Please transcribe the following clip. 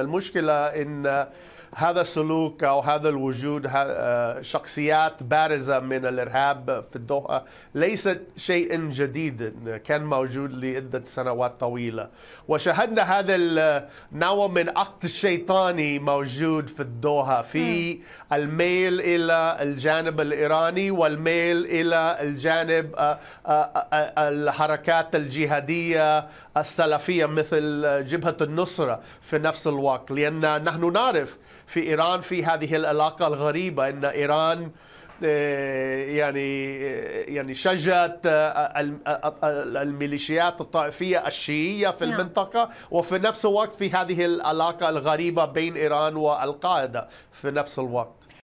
المشكلة إن هذا السلوك او هذا الوجود آه، شخصيات بارزه من الارهاب في الدوحه ليست شيئا جديدا كان موجود لعده سنوات طويله وشاهدنا هذا النوع من عقد الشيطاني موجود في الدوحه في الميل الى الجانب الايراني والميل الى الجانب آه، آه، الحركات الجهاديه السلفيه مثل جبهه النصره في نفس الوقت لان نحن نعرف في إيران في هذه العلاقة الغريبة أن إيران آه، يعني آه، يعني شجت آه، الميليشيات الطائفية الشيعية في نعم. المنطقة وفي نفس الوقت في هذه العلاقة الغريبة بين إيران والقاعدة في نفس الوقت